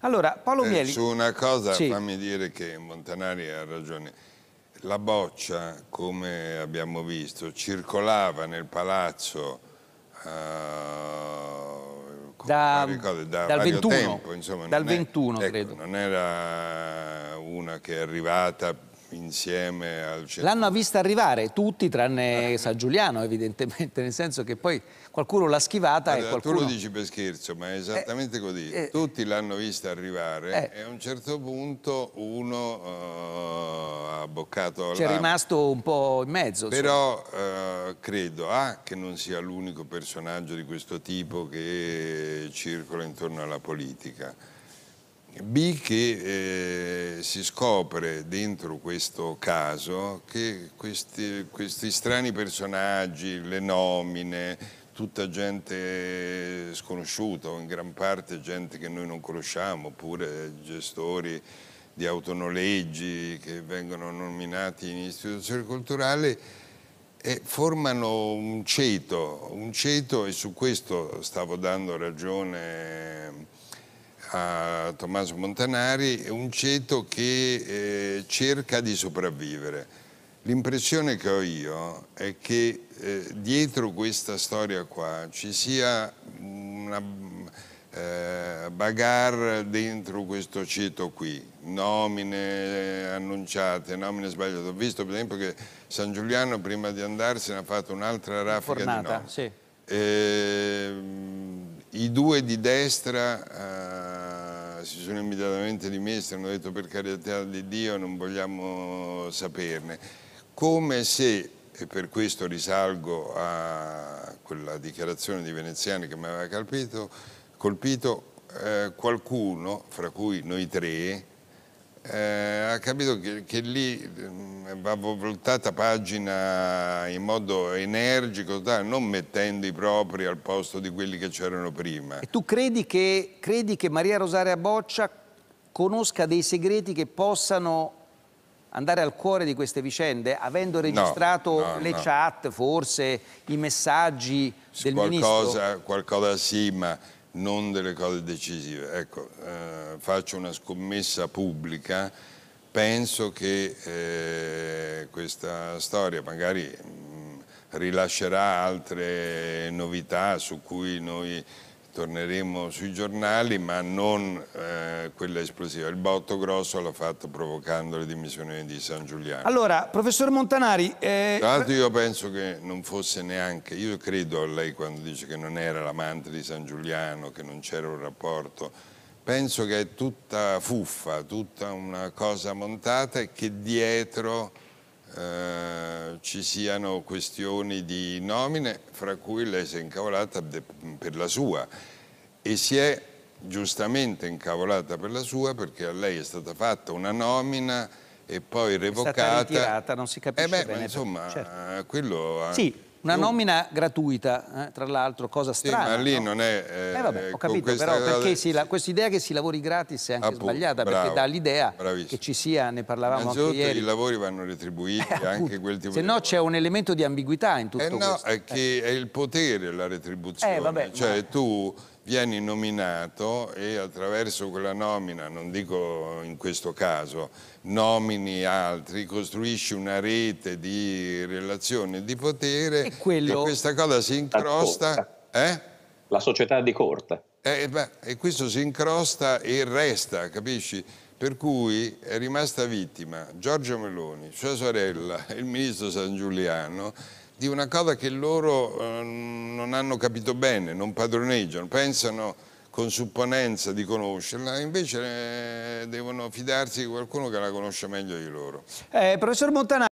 Allora, Paolo eh, Mieli... Eh, su una cosa sì. fammi dire che Montanari ha ragione. La boccia, come abbiamo visto, circolava nel palazzo uh, da, ricordo, da dal 21, tempo, insomma, dal 21 è, ecco, credo. Non era una che è arrivata insieme al centro. L'hanno vista arrivare tutti, tranne San Giuliano, evidentemente, nel senso che poi qualcuno l'ha schivata allora, e qualcuno... Tu lo dici per scherzo, ma è eh, esattamente eh, così. Eh, tutti l'hanno vista arrivare eh, e a un certo punto uno uh, ha boccato... C'è rimasto un po' in mezzo. Però uh, credo A, ah, che non sia l'unico personaggio di questo tipo che circola intorno alla politica B che eh, si scopre dentro questo caso che questi, questi, strani personaggi, le nomine, tutta gente sconosciuta o in gran parte gente che noi non conosciamo, oppure gestori di autonoleggi che vengono nominati in istituzione culturale, eh, formano un ceto, un ceto e su questo stavo dando ragione a Tommaso Montanari, è un ceto che eh, cerca di sopravvivere. L'impressione che ho io è che eh, dietro questa storia qua ci sia una eh, bagarre dentro questo ceto qui, nomine annunciate, nomine sbagliate. Ho visto per esempio che San Giuliano prima di andarsene ha fatto un'altra raffica Fornata, di nomine. Sì. Eh, I due di destra eh, si sono immediatamente rimessi, hanno detto per carità di Dio non vogliamo saperne, come se, e per questo risalgo a quella dichiarazione di Veneziani che mi aveva colpito, colpito eh, qualcuno, fra cui noi tre, eh, ha capito che, che lì mm, va voltata pagina in modo energico, non mettendo i propri al posto di quelli che c'erano prima. E tu credi che, credi che Maria Rosaria Boccia conosca dei segreti che possano andare al cuore di queste vicende, avendo registrato no, no, le no. chat, forse i messaggi del qualcosa, ministro? Qualcosa sì, ma non delle cose decisive. Ecco, eh, faccio una scommessa pubblica, penso che eh, questa storia magari mh, mm, rilascerà altre novità su cui noi torneremo sui giornali, ma non eh, quella esplosiva. Il botto grosso l'ha fatto provocando le dimissioni di San Giuliano. Allora, professor Montanari... Eh... Tra l'altro io penso che non fosse neanche... Io credo a lei quando dice che non era l'amante di San Giuliano, che non c'era un rapporto. Penso che è tutta fuffa, tutta una cosa montata e che dietro eh, ci siano questioni di nomine, fra cui lei si è incavolata per la sua e si è giustamente incavolata per la sua perché a lei è stata fatta una nomina e poi revocata. È stata ritirata, non si capisce eh beh, bene. Ma insomma, certo. quello... Sì, una nomina gratuita, eh, tra l'altro, cosa strana. Sì, ma lì no? non è... Eh, eh, vabbè, ho capito, però perché si la, questa idea che si lavori gratis è anche ah, boh, sbagliata, bravo, perché dà l'idea che ci sia, ne parlavamo anche ieri. i lavori vanno retribuiti, eh, anche quel tipo Se no c'è un elemento di ambiguità in tutto eh, no, questo. È che eh. è il potere la retribuzione, Eh, vabbè, cioè ma... tu vieni nominato e attraverso quella nomina, non dico in questo caso, nomini altri, costruisci una rete di relazioni di potere e, quello... e questa cosa si incrosta. Eh? La società di corte. Eh, beh, e questo si incrosta e resta, capisci? Per cui è rimasta vittima Giorgio Meloni, sua sorella, il ministro San Giuliano di una cosa che loro eh, non hanno capito bene, non padroneggiano, pensano con supponenza di conoscerla, invece eh, devono fidarsi di qualcuno che la conosce meglio di loro. Eh, professor Montanari.